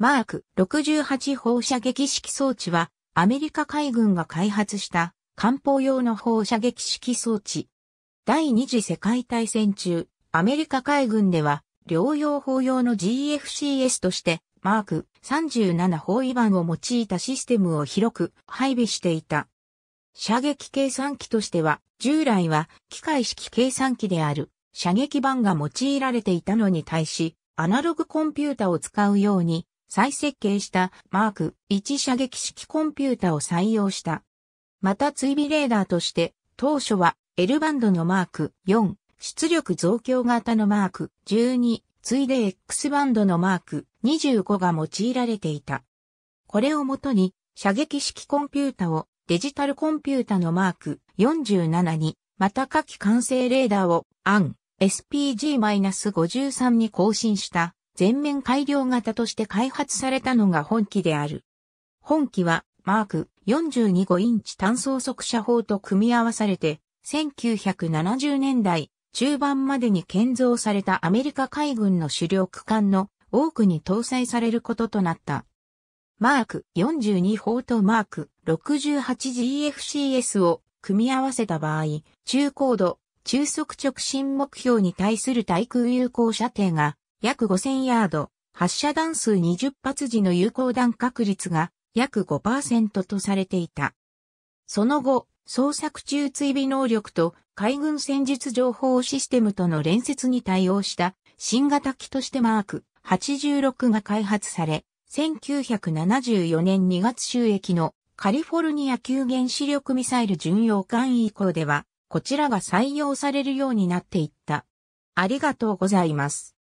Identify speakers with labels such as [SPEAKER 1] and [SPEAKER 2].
[SPEAKER 1] マーク68放射撃式装置は、アメリカ海軍が開発した艦砲用の放射撃式装置。第二次世界大戦中、アメリカ海軍では、両用法用の GFCS として、マーク37包囲板を用いたシステムを広く配備していた。射撃計算機としては、従来は機械式計算機である射撃板が用いられていたのに対し、アナログコンピュータを使うように再設計したマーク1射撃式コンピュータを採用した。また追尾レーダーとして当初は L バンドのマーク4、出力増強型のマーク12、ついで X バンドのマーク25が用いられていた。これをもとに射撃式コンピュータをデジタルコンピュータのマーク47に、また下記完成レーダーを AN SPG-53 に更新した。全面改良型として開発されたのが本機である。本機はマーク425インチ単装速射砲と組み合わされて、1970年代中盤までに建造されたアメリカ海軍の主力艦の多くに搭載されることとなった。マーク42砲とマーク 68GFCS を組み合わせた場合、中高度、中速直進目標に対する対空有効射程が約5000ヤード、発射弾数20発時の有効弾確率が約5%とされていた。その後、捜索中追尾能力と海軍戦術情報システムとの連接に対応した新型機としてマーク86が開発され、1974年2月収益のカリフォルニア級原子力ミサイル巡洋艦以降では、こちらが採用されるようになっていった。ありがとうございます。